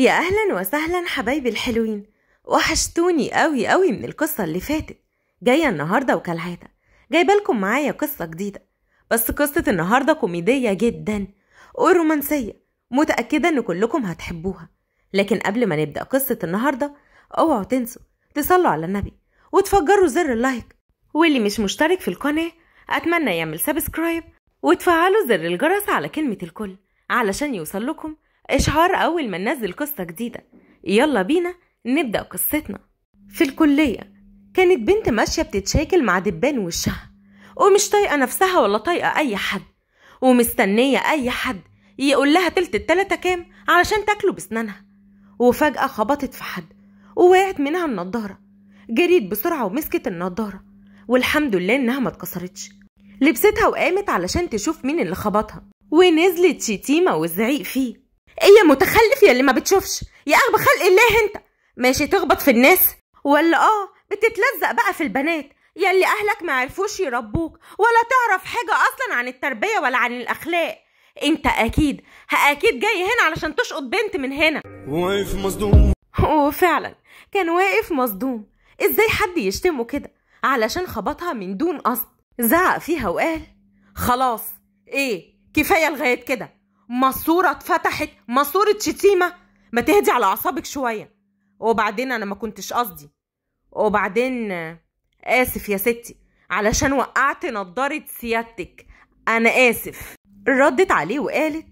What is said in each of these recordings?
يا أهلا وسهلا حبايبي الحلوين وحشتوني قوي قوي من القصة اللي فاتت جاية النهاردة وكالعادة جايبة لكم معايا قصة جديدة بس قصة النهاردة كوميدية جدا ورومانسية متأكدة إن كلكم هتحبوها لكن قبل ما نبدأ قصة النهاردة اوعوا تنسوا تصلوا على النبي وتفجروا زر اللايك واللي مش مشترك في القناة أتمنى يعمل سبسكرايب وتفعلوا زر الجرس على كلمة الكل علشان يوصل لكم إشعار أول ما ننزل قصة جديدة يلا بينا نبدأ قصتنا في الكلية كانت بنت ماشية بتتشاكل مع دبان وشها ومش طايقة نفسها ولا طايقة أي حد ومستنية أي حد يقول لها تلت التلاتة كام علشان تاكله بسنانها وفجأة خبطت في حد ووقعت منها النضارة جريت بسرعة ومسكت النضارة والحمد لله إنها ما اتكسرتش لبستها وقامت علشان تشوف مين اللي خبطها ونزلت شتيمة وزعيق فيه هي متخلف يا اللي ما بتشوفش يا اغبى خلق الله انت ماشي تخبط في الناس ولا اه بتتلزق بقى في البنات يلي اهلك ما عرفوش يربوك ولا تعرف حاجه اصلا عن التربيه ولا عن الاخلاق انت اكيد اكيد جاي هنا علشان تشقط بنت من هنا واقف مصدوم وفعلا كان واقف مصدوم ازاي حد يشتمه كده علشان خبطها من دون قصد زعق فيها وقال خلاص ايه كفايه لغايه كده ماسوره اتفتحت ماسوره شتيمه ما تهدي على اعصابك شويه وبعدين انا ما كنتش قصدي وبعدين اسف يا ستي علشان وقعت نضاره سيادتك انا اسف ردت عليه وقالت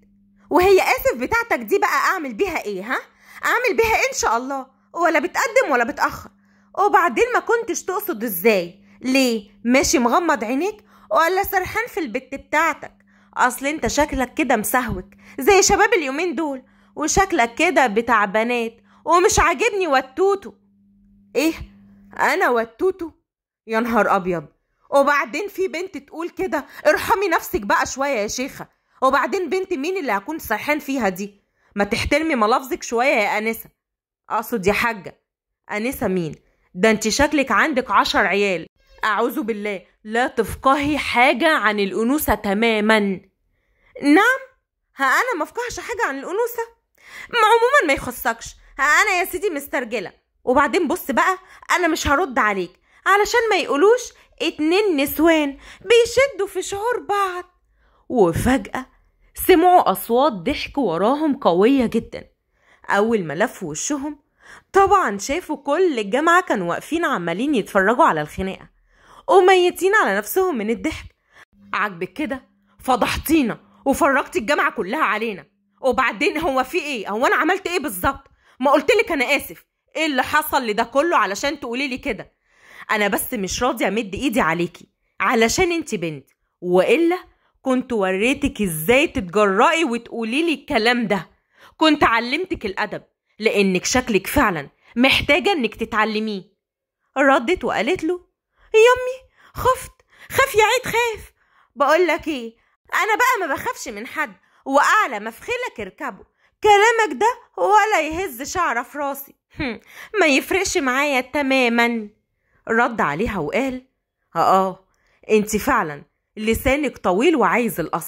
وهي اسف بتاعتك دي بقى اعمل بيها ايه ها اعمل بيها إيه ان شاء الله ولا بتقدم ولا بتاخر وبعدين ما كنتش تقصد ازاي ليه ماشي مغمض عينيك ولا سرحان في البت بتاعتك اصل انت شكلك كده مسهوك زي شباب اليومين دول وشكلك كده بتاع بنات ومش عاجبني وتوتو ايه انا وتوتو يا نهار ابيض وبعدين في بنت تقول كده ارحمي نفسك بقى شويه يا شيخه وبعدين بنت مين اللي هكون سرحان فيها دي ما تحترمي ملافظك شويه يا انسه اقصد يا حاجه انسه مين ده انت شكلك عندك عشر عيال اعوذ بالله لا تفقهي حاجه عن الانوثه تماما نعم ها انا مفقهش حاجه عن الانوثه ما عموما ما يخصكش ها انا يا سيدي مسترجله وبعدين بص بقى انا مش هرد عليك علشان ما يقولوش اتنين نسوان بيشدوا في شعور بعض وفجأة سمعوا أصوات ضحك وراهم قوية جدا أول ما لفوا وشهم طبعا شافوا كل الجامعة كانوا واقفين عمالين يتفرجوا على الخناقة وميتين على نفسهم من الضحك عاجبك كده فضحتينا وفرجت الجامعه كلها علينا وبعدين هو في ايه هو انا عملت ايه بالظبط ما قلت لك انا اسف ايه اللي حصل لده كله علشان تقولي لي كده انا بس مش راضيه امد ايدي عليكي علشان انت بنت والا كنت وريتك ازاي تتجرأي وتقولي لي الكلام ده كنت علمتك الادب لانك شكلك فعلا محتاجه انك تتعلميه ردت وقالت له يا امي خفت خاف يا عيد خاف بقول لك ايه أنا بقى ما بخافش من حد وأعلى ما في خيلك اركبه كلامك ده ولا يهز شعرة في راسي ما يفرقش معايا تماما رد عليها وقال اه انت فعلا لسانك طويل وعايز القص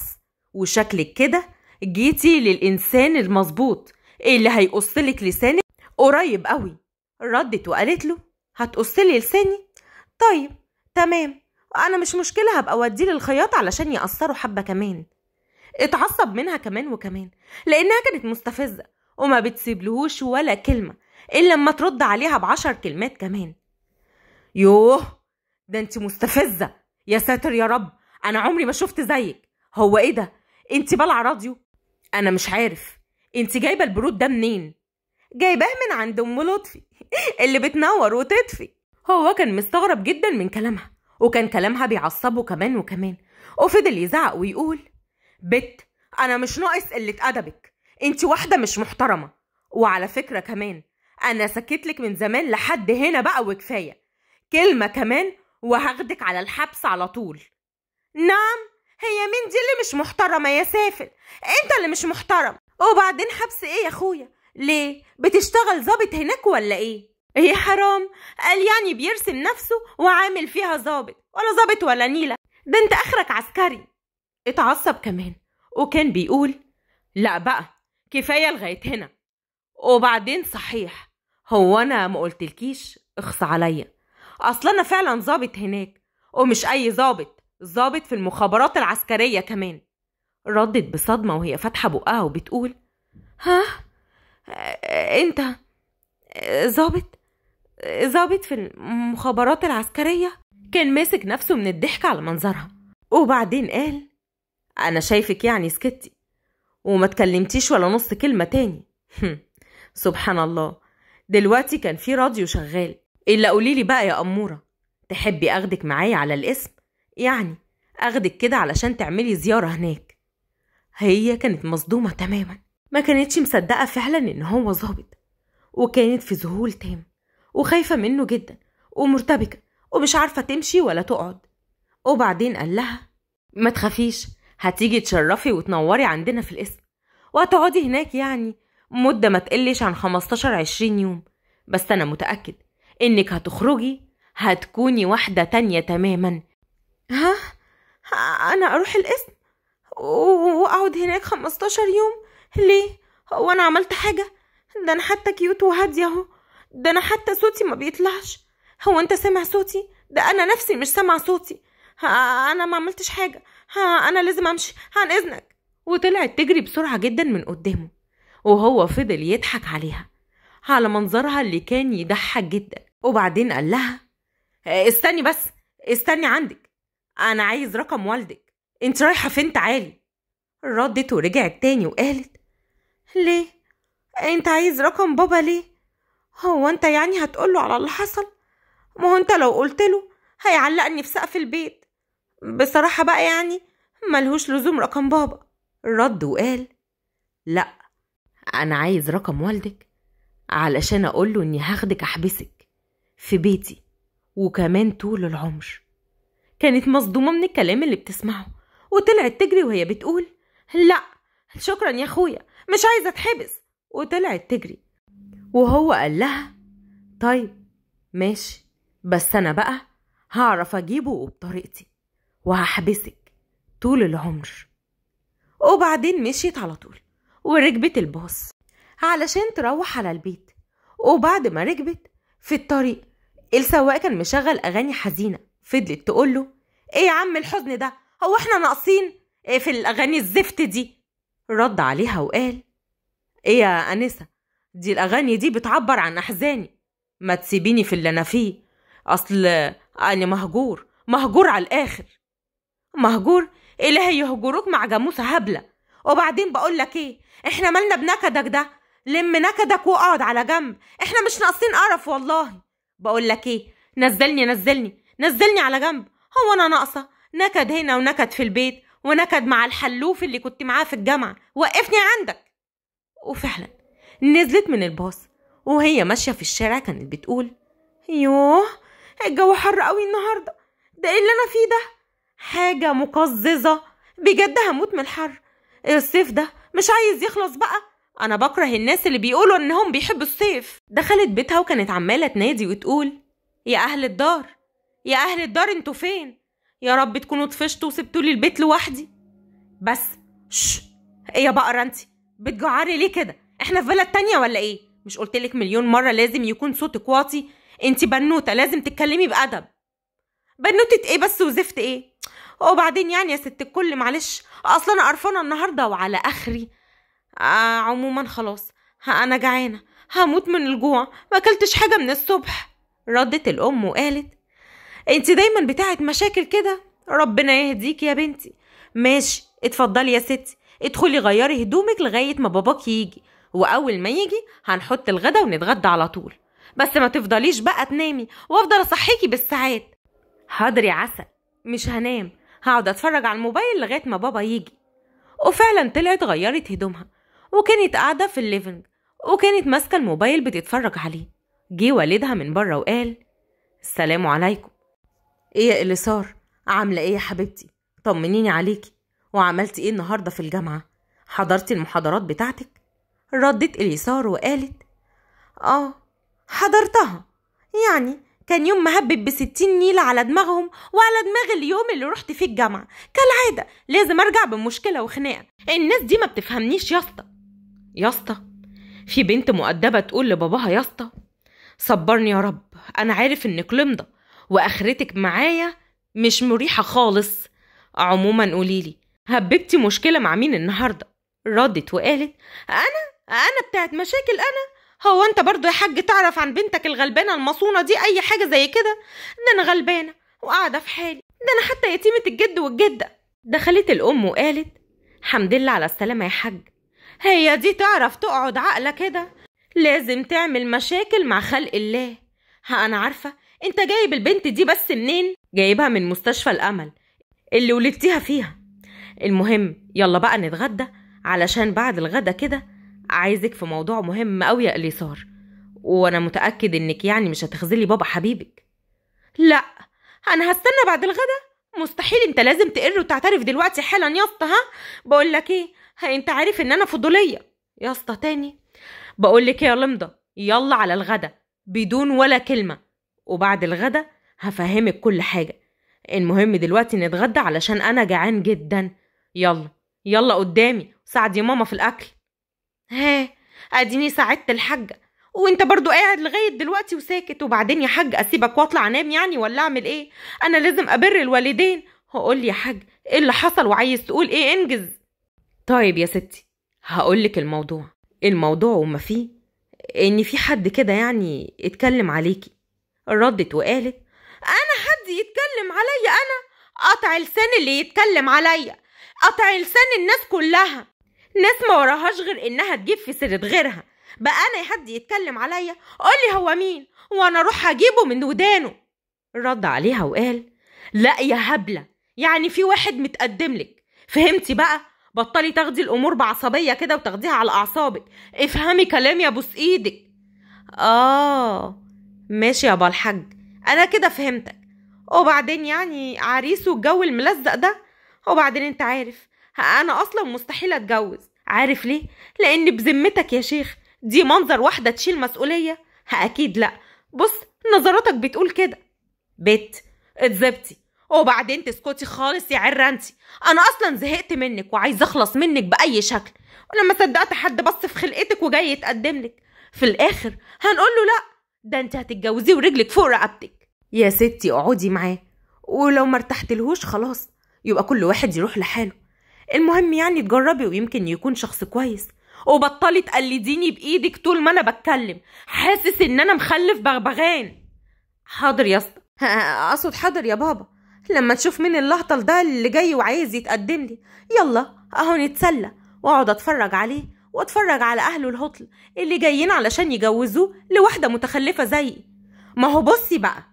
وشكلك كده جيتي للإنسان المظبوط اللي هيقصلك لسانك قريب قوي ردت وقالت له هتقصلي لساني طيب تمام انا مش مشكله هبقى اوديه للخياط علشان يقصروا حبه كمان اتعصب منها كمان وكمان لانها كانت مستفزه وما بتسيبلهوش ولا كلمه الا لما ترد عليها بعشر كلمات كمان يوه ده انت مستفزه يا ساتر يا رب انا عمري ما شفت زيك هو ايه ده انت بلع راديو انا مش عارف انت جايبه البرود ده منين جايباه من عند ام لطفي اللي بتنور وتطفي هو كان مستغرب جدا من كلامها وكان كلامها بيعصبه كمان وكمان وفضل يزعق ويقول بت انا مش ناقص قله ادبك انت واحده مش محترمه وعلى فكره كمان انا سكتلك من زمان لحد هنا بقى وكفايه كلمه كمان وهاخدك على الحبس على طول نعم هي مين دي اللي مش محترمه يا سافل انت اللي مش محترم وبعدين حبس ايه يا اخويا ليه بتشتغل ظابط هناك ولا ايه يا حرام قال يعني بيرسم نفسه وعامل فيها ظابط ولا ظابط ولا نيلة ده انت اخرك عسكري اتعصب كمان وكان بيقول لا بقى كفاية لغاية هنا وبعدين صحيح هو انا ما قلتلكيش اخص عليا اصل انا فعلا ظابط هناك ومش اي ظابط ظابط في المخابرات العسكرية كمان ردت بصدمة وهي فاتحة بقها وبتقول ها انت ظابط ظابط في المخابرات العسكرية كان ماسك نفسه من الضحك على منظرها وبعدين قال أنا شايفك يعني سكتي وما تكلمتيش ولا نص كلمة تاني سبحان الله دلوقتي كان في راديو شغال إلا قوليلي بقى يا أمورة تحبي أخدك معايا على الاسم يعني أخدك كده علشان تعملي زيارة هناك هي كانت مصدومة تماما ما كانتش مصدقة فعلا إن هو ظابط وكانت في ذهول تام وخايفة منه جدا ومرتبكة ومش عارفة تمشي ولا تقعد وبعدين قال لها ما تخافيش هتيجي تشرفي وتنوري عندنا في الاسم وهتقعدي هناك يعني مدة ما تقلش عن 15 20 يوم بس أنا متأكد إنك هتخرجي هتكوني واحدة تانية تماما ها أنا أروح الاسم وأقعد هناك 15 يوم ليه هو أنا عملت حاجة ده أنا حتى كيوت وهادية أهو ده أنا حتى صوتي ما بيطلعش هو أنت سامع صوتي ده أنا نفسي مش سامع صوتي أنا ما عملتش حاجة ها أنا لازم أمشي عن إذنك وطلعت تجري بسرعة جدا من قدامه وهو فضل يضحك عليها على منظرها اللي كان يضحك جدا وبعدين قال لها استني بس استني عندك أنا عايز رقم والدك أنت رايحة فين تعالي ردت ورجعت تاني وقالت ليه أنت عايز رقم بابا ليه هو انت يعني هتقوله على اللي حصل ما هو انت لو قلتله هيعلقني في سقف البيت بصراحة بقى يعني ملهوش لزوم رقم بابا رد وقال لا انا عايز رقم والدك علشان اقوله اني هاخدك احبسك في بيتي وكمان طول العمر كانت مصدومة من الكلام اللي بتسمعه وطلعت تجري وهي بتقول لا شكرا يا اخويا مش عايزة اتحبس وطلعت تجري وهو قال لها طيب ماشي بس أنا بقى هعرف أجيبه وبطريقتي وهحبسك طول العمر وبعدين مشيت على طول وركبت الباص علشان تروح على البيت وبعد ما ركبت في الطريق السواق كان مشغل أغاني حزينة فضلت تقوله إيه يا عم الحزن ده هو إحنا ناقصين إيه في الأغاني الزفت دي رد عليها وقال إيه يا أنسة دي الأغاني دي بتعبر عن أحزاني ما تسيبيني في اللي أنا فيه أصل أنا مهجور مهجور على الآخر مهجور إلهي يهجروك مع جاموسة هبلة وبعدين بقولك إيه إحنا مالنا بنكدك ده لم نكدك واقعد على جنب إحنا مش ناقصين قرف والله بقولك إيه نزلني نزلني نزلني على جنب هو أنا ناقصة نكد هنا ونكد في البيت ونكد مع الحلوف اللي كنت معاه في الجامعة وقفني عندك وفعلا نزلت من الباص وهي ماشية في الشارع كانت بتقول يوه الجو حر قوي النهاردة ده ايه اللي انا فيه ده حاجة مقززة بجد هموت من الحر الصيف ده مش عايز يخلص بقى انا بكره الناس اللي بيقولوا انهم بيحبوا الصيف دخلت بيتها وكانت عمالة تنادي وتقول يا اهل الدار يا اهل الدار انتوا فين يا رب تكونوا طفشتوا وسبتوا لي البيت لوحدي بس شش ايه يا بقرة انت بتجعري ليه كده احنا في بلد تانية ولا ايه مش قلتلك مليون مرة لازم يكون صوتك واطي انتي بنوتة لازم تتكلمي بأدب بنوتة ايه بس وزفت ايه وبعدين يعني يا ست الكل معلش اصلا انا قرفانة النهاردة وعلى اخري آه عموما خلاص انا جعانة هموت من الجوع ما اكلتش حاجة من الصبح ردت الام وقالت انت دايما بتاعت مشاكل كده ربنا يهديك يا بنتي ماشي اتفضلي يا ستي ادخلي غيري هدومك لغاية ما باباك يجي واول ما يجي هنحط الغدا ونتغدى على طول بس ما تفضليش بقى تنامي وافضل اصحيكي بالساعات حاضر يا عسل مش هنام هقعد اتفرج على الموبايل لغايه ما بابا يجي وفعلا طلعت غيرت هدومها وكانت قاعده في الليفنج وكانت ماسكه الموبايل بتتفرج عليه جه والدها من بره وقال السلام عليكم ايه اللي صار عامله ايه يا حبيبتي طمنيني عليكي وعملتي ايه النهارده في الجامعه حضرتي المحاضرات بتاعتك ردت اليسار وقالت آه حضرتها يعني كان يوم مهبب بستين نيلة على دماغهم وعلى دماغ اليوم اللي رحت فيه الجامعة كالعادة لازم أرجع بمشكلة وخناقة الناس دي ما بتفهمنيش يا اسطى يا اسطى في بنت مؤدبة تقول لباباها يا اسطى صبرني يا رب أنا عارف إنك لمضة وآخرتك معايا مش مريحة خالص عموما قوليلي هببتي مشكلة مع مين النهاردة ردت وقالت أنا انا بتاعت مشاكل انا هو انت برضو يا حاج تعرف عن بنتك الغلبانه المصونه دي اي حاجه زي كده ده انا غلبانه وقاعده في حالي ده انا حتى يتيمه الجد والجده دخلت الام وقالت حمد لله على السلامه يا حاج هي دي تعرف تقعد عاقله كده لازم تعمل مشاكل مع خلق الله ها انا عارفه انت جايب البنت دي بس منين جايبها من مستشفى الامل اللي ولدتيها فيها المهم يلا بقى نتغدى علشان بعد الغدا كده عايزك في موضوع مهم قوي يا اليسار وانا متاكد انك يعني مش هتخذلي بابا حبيبك لا انا هستنى بعد الغدا مستحيل انت لازم تقر وتعترف دلوقتي حالا يا اسطى ها بقول لك ايه انت عارف ان انا فضوليه يا اسطى تاني بقول لك إيه يا لمضه يلا على الغدا بدون ولا كلمه وبعد الغدا هفهمك كل حاجه المهم دلوقتي نتغدى علشان انا جعان جدا يلا يلا قدامي ساعدي ماما في الاكل ها اديني ساعدت الحاجه وانت برضو قاعد لغايه دلوقتي وساكت وبعدين يا حاج اسيبك واطلع انام يعني ولا اعمل ايه انا لازم ابر الوالدين هقول لي يا حاج ايه اللي حصل وعايز تقول ايه انجز طيب يا ستي هقول لك الموضوع الموضوع وما فيه ان في حد كده يعني اتكلم عليكي ردت وقالت انا حد يتكلم عليا انا قطع لسان اللي يتكلم عليا قطع لسان الناس كلها ناس ما وراهاش غير انها تجيب في سيره غيرها بقى انا حد يتكلم عليا قولي هو مين وانا اروح اجيبه من ودانه رد عليها وقال لا يا هبله يعني في واحد متقدم لك فهمتي بقى بطلي تاخدي الامور بعصبيه كده وتاخديها على اعصابك افهمي كلام يا بوس ايدك اه ماشي يا الحاج انا كده فهمتك وبعدين يعني عريس والجو الملزق ده وبعدين انت عارف انا اصلا مستحيل اتجوز عارف ليه لان بذمتك يا شيخ دي منظر واحده تشيل مسؤوليه اكيد لا بص نظراتك بتقول كده بت اتزبتي وبعدين تسكتي خالص يا عرانتي انا اصلا زهقت منك وعايزه اخلص منك باي شكل انا ما صدقت حد بص في خلقتك وجاي يتقدم لك في الاخر هنقول له لا ده انت هتتجوزيه ورجلك فوق رقبتك يا ستي اقعدي معاه ولو ما ارتحتلهوش خلاص يبقى كل واحد يروح لحاله المهم يعني تجربي ويمكن يكون شخص كويس وبطلي تقلديني بايدك طول ما انا بتكلم حاسس ان انا مخلف بغبغان حاضر يا اسطى اقصد حاضر يا بابا لما تشوف مين اللهطل ده اللي جاي وعايز يتقدم لي يلا اهو نتسلى واقعد اتفرج عليه واتفرج على اهله الهطل اللي جايين علشان يجوزوه لواحده متخلفه زيي ما هو بصي بقى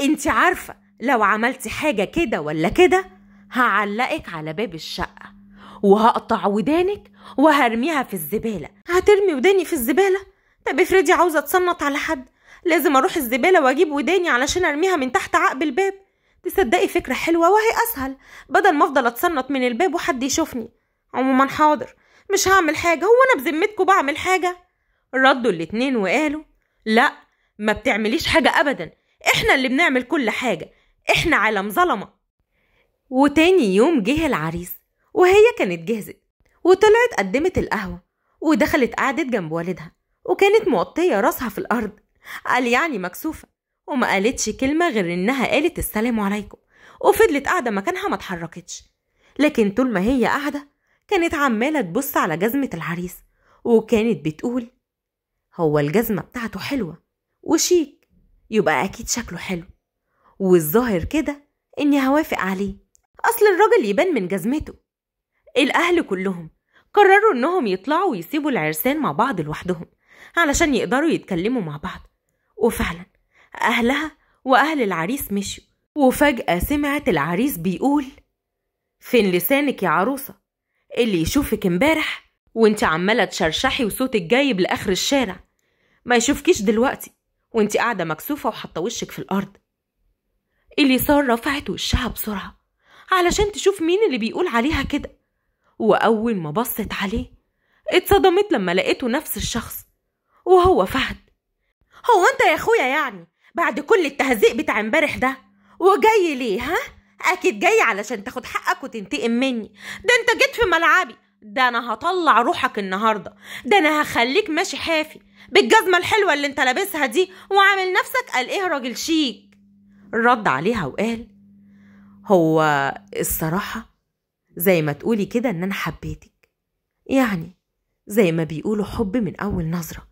انت عارفه لو عملتي حاجه كده ولا كده هعلقك على باب الشقة وهقطع ودانك وهرميها في الزبالة هترمي وداني في الزبالة؟ طب افرضي عاوزة اتسنط على حد لازم اروح الزبالة واجيب وداني علشان ارميها من تحت عقب الباب تصدقي فكرة حلوة وهي اسهل بدل ما افضل اتصنط من الباب وحد يشوفني عموما حاضر مش هعمل حاجة هو انا بذمتكم بعمل حاجة ردوا الاتنين وقالوا لا ما بتعمليش حاجة ابدا احنا اللي بنعمل كل حاجة احنا عالم ظلمه وتاني يوم جه العريس وهي كانت جهزت وطلعت قدمت القهوة ودخلت قعدت جنب والدها وكانت موطية راسها في الأرض قال يعني مكسوفة وما قالتش كلمة غير إنها قالت السلام عليكم وفضلت قاعدة مكانها ما اتحركتش لكن طول ما هي قاعدة كانت عمالة تبص على جزمة العريس وكانت بتقول هو الجزمة بتاعته حلوة وشيك يبقى أكيد شكله حلو والظاهر كده إني هوافق عليه أصل الراجل يبان من جزمته الأهل كلهم قرروا إنهم يطلعوا ويسيبوا العرسان مع بعض لوحدهم علشان يقدروا يتكلموا مع بعض وفعلا أهلها وأهل العريس مشيوا وفجأة سمعت العريس بيقول فين لسانك يا عروسة اللي يشوفك امبارح وانت عمالة تشرشحي وصوتك جايب لآخر الشارع ما يشوفكيش دلوقتي وانت قاعدة مكسوفة وحاطة وشك في الأرض اللي صار رفعت وشها بسرعة علشان تشوف مين اللي بيقول عليها كده وأول ما بصت عليه اتصدمت لما لقيته نفس الشخص وهو فهد هو انت يا اخويا يعني بعد كل التهزيق بتاع امبارح ده وجاي ليه ها اكيد جاي علشان تاخد حقك وتنتقم مني ده انت جيت في ملعبي ده انا هطلع روحك النهارده ده انا هخليك ماشي حافي بالجزمه الحلوه اللي انت لابسها دي وعامل نفسك قال ايه راجل شيك رد عليها وقال هو الصراحة زي ما تقولي كده إن أنا حبيتك يعني زي ما بيقولوا حب من أول نظرة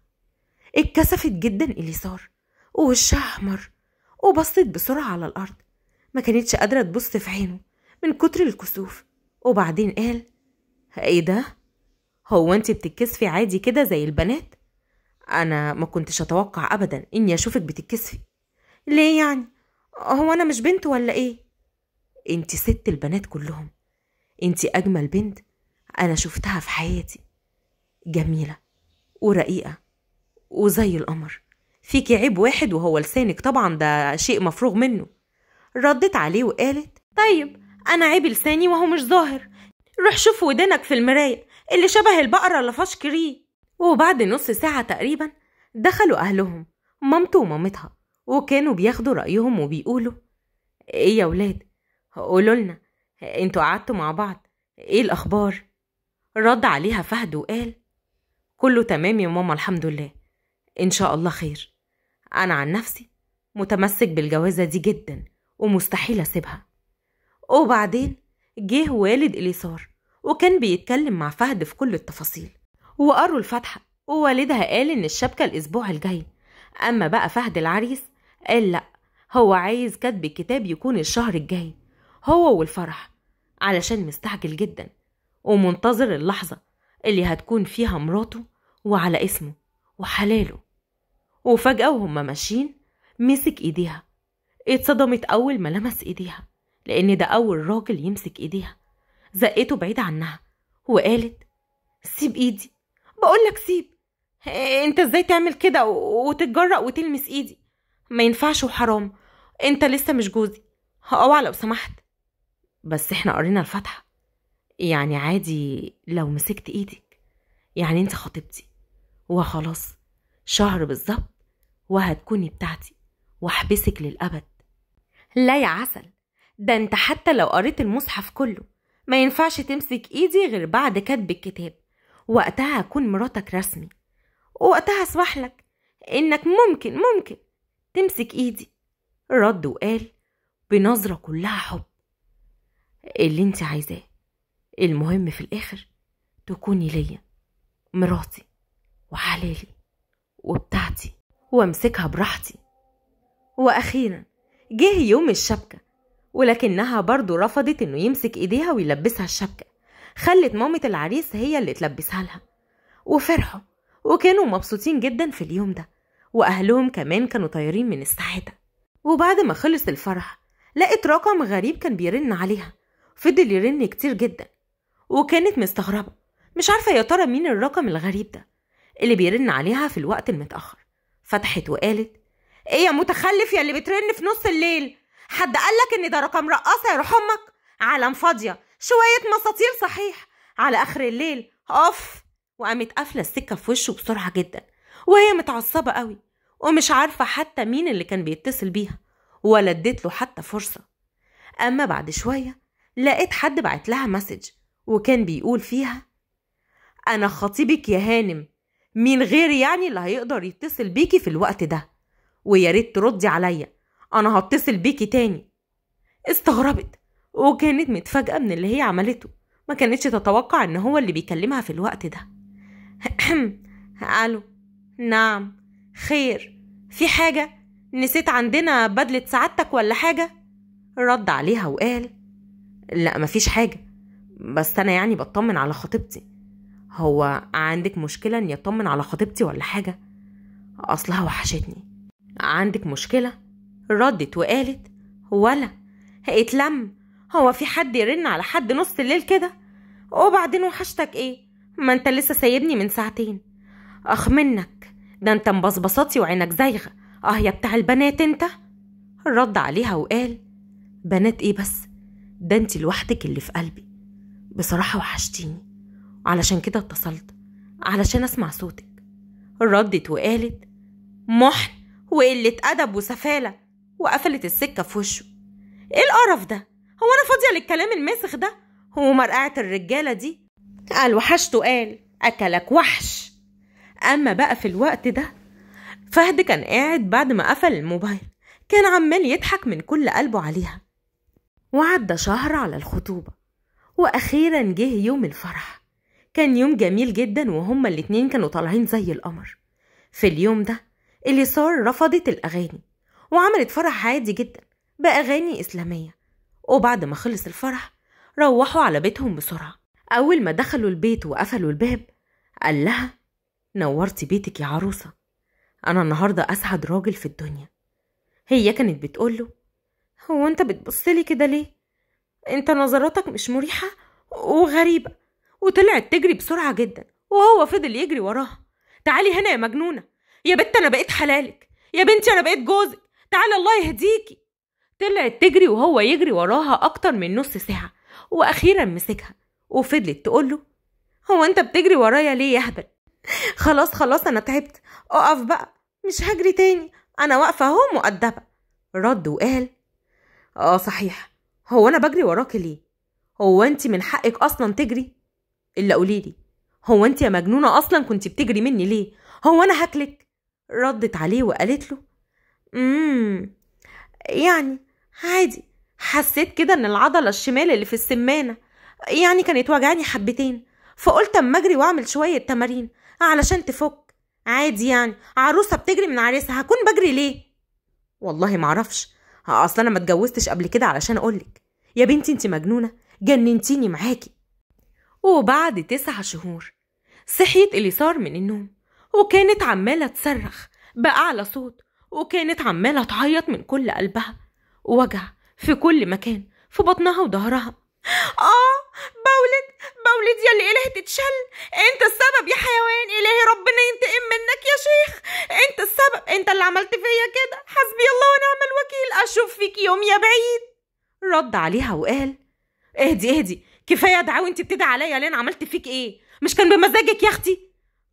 اتكسفت جدا إليسار ووشها أحمر وبصت بسرعة على الأرض ما كانتش قادرة تبص في عينه من كتر الكسوف وبعدين قال ايه ده هو انت بتتكسفي عادي كده زي البنات انا ما كنتش اتوقع ابدا اني اشوفك بتتكسفي ليه يعني هو انا مش بنت ولا ايه انت ست البنات كلهم انت اجمل بنت انا شفتها في حياتي جميله ورقيقه وزي القمر فيكي عيب واحد وهو لسانك طبعا ده شيء مفروغ منه ردت عليه وقالت طيب انا عيب لساني وهو مش ظاهر روح شوف ودنك في المرايه اللي شبه البقره اللي فشكريه وبعد نص ساعه تقريبا دخلوا اهلهم مامته ومامتها وكانوا بياخدوا رايهم وبيقولوا ايه يا ولاد قولوا لنا انتوا قعدتوا مع بعض ايه الاخبار رد عليها فهد وقال كله تمام يا ماما الحمد لله ان شاء الله خير انا عن نفسي متمسك بالجوازه دي جدا ومستحيل اسيبها وبعدين جه والد اليسار وكان بيتكلم مع فهد في كل التفاصيل وقروا الفاتحه ووالدها قال ان الشبكه الاسبوع الجاي اما بقى فهد العريس قال لا هو عايز كاتب الكتاب يكون الشهر الجاي هو والفرح علشان مستعجل جدا ومنتظر اللحظة اللي هتكون فيها مراته وعلى اسمه وحلاله وفجأة وهم ماشيين مسك ايديها اتصدمت أول ما لمس ايديها لأن ده أول راجل يمسك ايديها زقته بعيد عنها وقالت سيب ايدي بقولك سيب انت ازاي تعمل كده وتتجرأ وتلمس ايدي ما ينفعش وحرام انت لسه مش جوزي اوعى لو سمحت بس احنا قرينا الفاتحة يعني عادي لو مسكت ايدك يعني انت خطيبتي وخلاص شهر بالظبط وهتكوني بتاعتي واحبسك للأبد لا يا عسل ده انت حتى لو قريت المصحف كله ما ينفعش تمسك ايدي غير بعد كتب الكتاب وقتها هكون مراتك رسمي وقتها اسمح لك انك ممكن ممكن تمسك ايدي رد وقال بنظرة كلها حب اللي انت عايزاه المهم في الاخر تكوني ليا مراتي وحلالي وبتاعتي وامسكها براحتي واخيرا جه يوم الشبكه ولكنها برضه رفضت انه يمسك ايديها ويلبسها الشبكه خلت مامة العريس هي اللي تلبسها لها وفرحوا وكانوا مبسوطين جدا في اليوم ده واهلهم كمان كانوا طايرين من السعاده وبعد ما خلص الفرح لقت رقم غريب كان بيرن عليها فضل يرن كتير جدا وكانت مستغربة مش عارفة يا ترى مين الرقم الغريب ده اللي بيرن عليها في الوقت المتأخر فتحت وقالت ايه يا متخلف يا اللي بترن في نص الليل حد قالك ان ده رقم رقاصة يا امك عالم فاضية شوية مساطير صحيح على اخر الليل اوف وقامت قافلة السكة في وشه بسرعة جدا وهي متعصبة قوي ومش عارفة حتى مين اللي كان بيتصل بيها ولا اديت له حتى فرصة أما بعد شوية لقيت حد بعت لها مسج وكان بيقول فيها أنا خطيبك يا هانم مين غيري يعني اللي هيقدر يتصل بيكي في الوقت ده ويا ريت تردي عليا أنا هتصل بيكي تاني استغربت وكانت متفاجأة من اللي هي عملته ما كانتش تتوقع إن هو اللي بيكلمها في الوقت ده ألو نعم خير في حاجة نسيت عندنا بدلة سعادتك ولا حاجة رد عليها وقال لا مفيش حاجه بس انا يعني بطمن على خطيبتي هو عندك مشكله اني اطمن على خطيبتي ولا حاجه اصلها وحشتني عندك مشكله ردت وقالت ولا اتلم هو في حد يرن على حد نص الليل كده وبعدين وحشتك ايه ما انت لسه سايبني من ساعتين اخ منك ده انت مبصبصاتي وعينك زايغه اه يا بتاع البنات انت رد عليها وقال بنات ايه بس ده انت لوحدك اللي في قلبي بصراحة وحشتيني علشان كده اتصلت علشان اسمع صوتك ردت وقالت محن وقلة أدب وسفالة وقفلت السكة في وشه ايه القرف ده هو انا فاضية للكلام الماسخ ده هو مرقعة الرجالة دي قال وحشته قال أكلك وحش أما بقى في الوقت ده فهد كان قاعد بعد ما قفل الموبايل كان عمال يضحك من كل قلبه عليها وعدى شهر على الخطوبة وأخيرا جه يوم الفرح كان يوم جميل جدا وهما الاتنين كانوا طالعين زي القمر في اليوم ده اليسار رفضت الأغاني وعملت فرح عادي جدا بأغاني إسلامية وبعد ما خلص الفرح روحوا على بيتهم بسرعة أول ما دخلوا البيت وقفلوا الباب قال لها نورتي بيتك يا عروسة أنا النهاردة أسعد راجل في الدنيا هي كانت بتقوله هو انت بتبصلي كده ليه انت نظراتك مش مريحة وغريبة وطلعت تجري بسرعة جدا وهو فضل يجري وراها تعالي هنا يا مجنونة يا بنت أنا بقيت حلالك يا بنتي أنا بقيت جوزك تعالى الله يهديكي طلعت تجري وهو يجري وراها أكتر من نص ساعة وأخيرا مسكها وفضلت تقوله هو أنت بتجري ورايا ليه يا هبل خلاص خلاص أنا تعبت أقف بقى مش هجري تاني أنا واقفة أهو مؤدبة رد وقال اه صحيح هو انا بجري وراكي ليه هو انت من حقك اصلا تجري الا قوليلي هو انت يا مجنونه اصلا كنت بتجري مني ليه هو انا هاكلك ردت عليه وقالت له امم يعني عادي حسيت كده ان العضله الشمال اللي في السمانه يعني كانت وجعاني حبتين فقلت اما اجري واعمل شويه تمارين علشان تفك عادي يعني عروسه بتجري من عريسها هكون بجري ليه والله معرفش اصلا انا ما اتجوزتش قبل كده علشان اقولك يا بنتي انت مجنونه جننتيني معاكي وبعد تسع شهور صحيت اليسار من النوم وكانت عماله تصرخ باعلى صوت وكانت عماله تعيط من كل قلبها ووجع في كل مكان في بطنها وظهرها اه بولد بولد يا اللي اله تتشل انت السبب يا حيوان الهي ربنا ينتقم منك يا شيخ انت السبب انت اللي عملت فيا كده حسبي الله ونعم الوكيل اشوف فيك يوم يا بعيد رد عليها وقال اهدي اهدي كفايه دعاوي انت بتدعي عليا ليه انا عملت فيك ايه مش كان بمزاجك يا اختي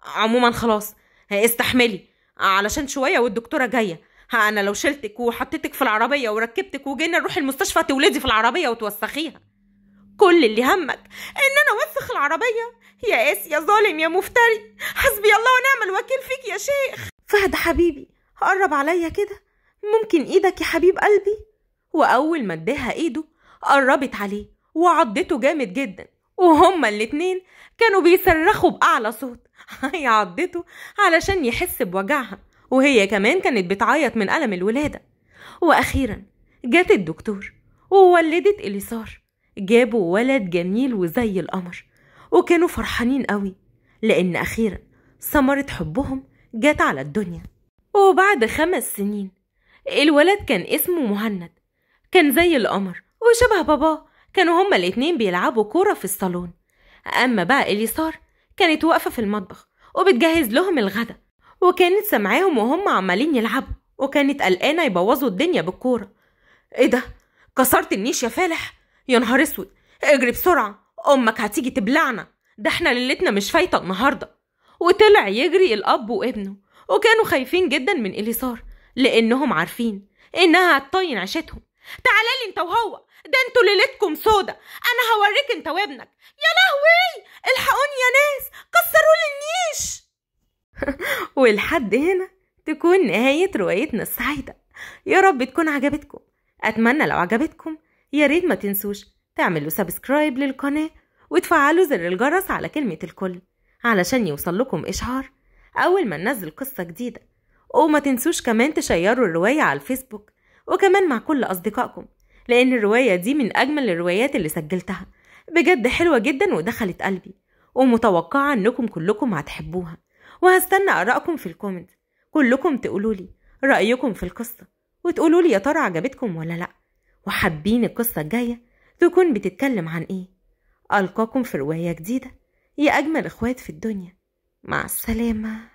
عموما خلاص استحملي علشان شويه والدكتوره جايه ها انا لو شلتك وحطيتك في العربيه وركبتك وجينا نروح المستشفى تولدي في العربيه وتوسخيها كل اللي همك ان انا اوثخ العربيه يا قاس يا ظالم يا مفتري حسبي الله ونعم الوكيل فيك يا شيخ فهد حبيبي قرب عليا كده ممكن ايدك يا حبيب قلبي واول ما اداها ايده قربت عليه وعضته جامد جدا وهما الاتنين كانوا بيصرخوا باعلى صوت هي عضته علشان يحس بوجعها وهي كمان كانت بتعيط من الم الولاده واخيرا جت الدكتور وولدت اليسار جابوا ولد جميل وزي القمر وكانوا فرحانين قوي لأن أخيرا ثمرة حبهم جت على الدنيا وبعد خمس سنين الولد كان اسمه مهند كان زي القمر وشبه باباه كانوا هما الاتنين بيلعبوا كورة في الصالون أما بقى اليسار كانت واقفة في المطبخ وبتجهز لهم الغدا وكانت سامعاهم وهم عمالين يلعبوا وكانت قلقانة يبوظوا الدنيا بالكورة ايه ده كسرت النيش يا فالح يا نهار اسود اجري بسرعه امك هتيجي تبلعنا ده احنا ليلتنا مش فايته النهارده وطلع يجري الاب وابنه وكانوا خايفين جدا من اليسار لانهم عارفين انها هتطين عيشتهم تعال لي انت وهو ده انتوا ليلتكم سودا انا هوريك انت وابنك يا لهوي الحقوني يا ناس كسروا لي النيش ولحد هنا تكون نهايه روايتنا السعيده يا رب تكون عجبتكم اتمنى لو عجبتكم يا ريت ما تنسوش تعملوا سبسكرايب للقناة وتفعلوا زر الجرس على كلمة الكل علشان يوصلكم إشعار أول ما ننزل قصة جديدة وما تنسوش كمان تشيروا الرواية على الفيسبوك وكمان مع كل أصدقائكم لأن الرواية دي من أجمل الروايات اللي سجلتها بجد حلوة جدا ودخلت قلبي ومتوقعة أنكم كلكم هتحبوها وهستنى آرائكم في الكومنت كلكم تقولولي رأيكم في القصة وتقولولي يا ترى عجبتكم ولا لأ وحابين القصة الجاية تكون بتتكلم عن إيه ألقاكم في رواية جديدة يا أجمل إخوات في الدنيا مع السلامة